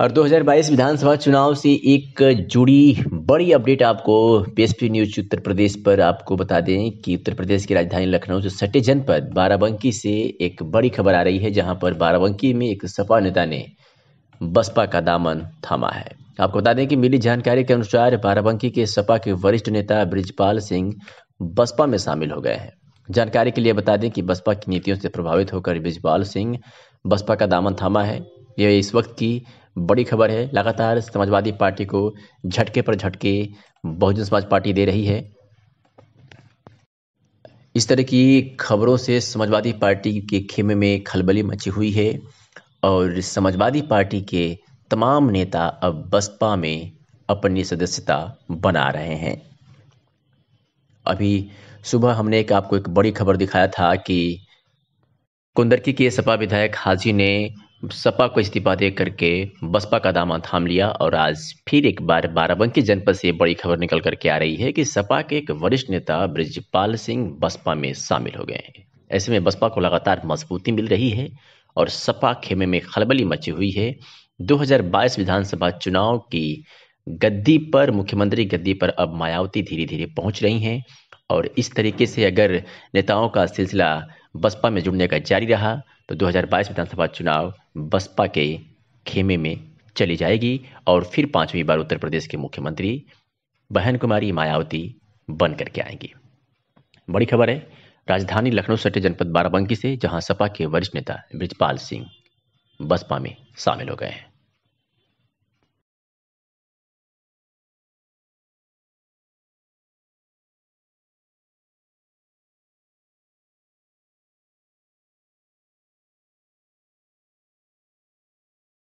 और 2022 विधानसभा चुनाव से एक जुड़ी बड़ी अपडेट आपको पीएसपी न्यूज उत्तर प्रदेश पर आपको बता दें कि उत्तर प्रदेश की राजधानी लखनऊ से सटे जनपद बाराबंकी से एक बड़ी खबर आ रही है जहां पर बाराबंकी में एक सपा नेता ने बसपा का दामन थामा है आपको बता दें कि मिली जानकारी के अनुसार बाराबंकी के सपा के वरिष्ठ नेता ब्रिजपाल सिंह बसपा में शामिल हो गए हैं जानकारी के लिए बता दें कि बसपा की नीतियों से प्रभावित होकर ब्रिजपाल सिंह बसपा का दामन थामा है यह इस वक्त की बड़ी खबर है लगातार समाजवादी पार्टी को झटके पर झटके बहुजन समाज पार्टी दे रही है इस तरह की खबरों से समाजवादी पार्टी के खेमे में खलबली मची हुई है और समाजवादी पार्टी के तमाम नेता अब बसपा में अपनी सदस्यता बना रहे हैं अभी सुबह हमने एक आपको एक बड़ी खबर दिखाया था कि कुंदरकी के सपा विधायक हाजी ने सपा को इस्तीफा दे करके बसपा का दामा थाम लिया और आज फिर एक बार बाराबंकी जनपद से बड़ी खबर निकल करके आ रही है कि सपा के एक वरिष्ठ नेता ब्रजपाल सिंह बसपा में शामिल हो गए हैं ऐसे में बसपा को लगातार मजबूती मिल रही है और सपा खेमे में खलबली मची हुई है 2022 विधानसभा चुनाव की गद्दी पर मुख्यमंत्री गद्दी पर अब मायावती धीरे धीरे पहुंच रही हैं और इस तरीके से अगर नेताओं का सिलसिला बसपा में जुड़ने का जारी रहा तो 2022 विधानसभा चुनाव बसपा के खेमे में चली जाएगी और फिर पांचवीं बार उत्तर प्रदेश के मुख्यमंत्री बहन कुमारी मायावती बन करके आएंगी बड़ी खबर है राजधानी लखनऊ सटे जनपद बाराबंकी से जहां सपा के वरिष्ठ नेता ब्रिजपाल सिंह बसपा में शामिल हो गए हैं